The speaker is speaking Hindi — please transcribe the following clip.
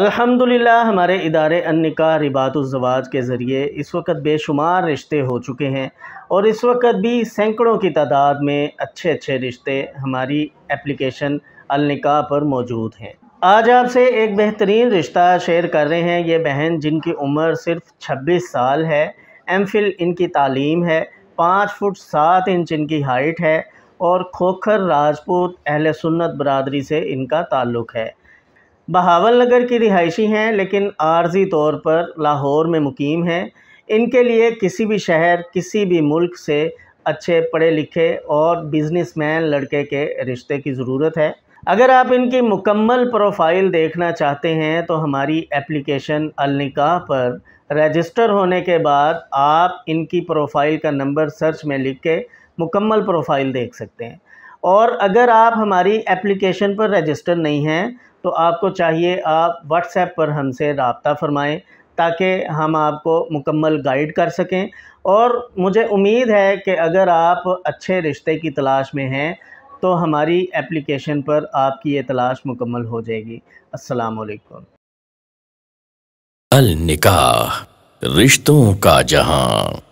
अल्हम्दुलिल्लाह हमारे इदारे अन्निका रिबातुलजवाज के ज़रिए इस वक्त बेशुमार रिश्ते हो चुके हैं और इस वक्त भी सैकड़ों की तादाद में अच्छे अच्छे रिश्ते हमारी एप्लीकेशन अलनिका पर मौजूद हैं आज आपसे एक बेहतरीन रिश्ता शेयर कर रहे हैं ये बहन जिनकी उम्र सिर्फ 26 साल है एम फिल इनकी तालीम है पाँच फुट सात इंच इनकी हाइट है और खोखर राजपूत अहल सुन्नत बरदरी से इनका ताल्लुक़ है बहावल नगर की रिहायशी हैं लेकिन आर्जी तौर पर लाहौर में मुकीम हैं इनके लिए किसी भी शहर किसी भी मुल्क से अच्छे पढ़े लिखे और बिजनेसमैन लड़के के रिश्ते की ज़रूरत है अगर आप इनकी मुकम्मल प्रोफाइल देखना चाहते हैं तो हमारी एप्लीकेशन अलनिका पर रजिस्टर होने के बाद आप इनकी प्रोफाइल का नंबर सर्च में लिख के मुकम्मल प्रोफाइल देख सकते हैं और अगर आप हमारी एप्लीकेशन पर रजिस्टर नहीं हैं तो आपको चाहिए आप व्हाट्सएप पर हमसे रबता फ़रमाएँ ताकि हम आपको मुकम्मल गाइड कर सकें और मुझे उम्मीद है कि अगर आप अच्छे रिश्ते की तलाश में हैं तो हमारी एप्लीकेशन पर आपकी ये तलाश मुकम्मल हो जाएगी वालेकुम अल निकाह रिश्तों का जहां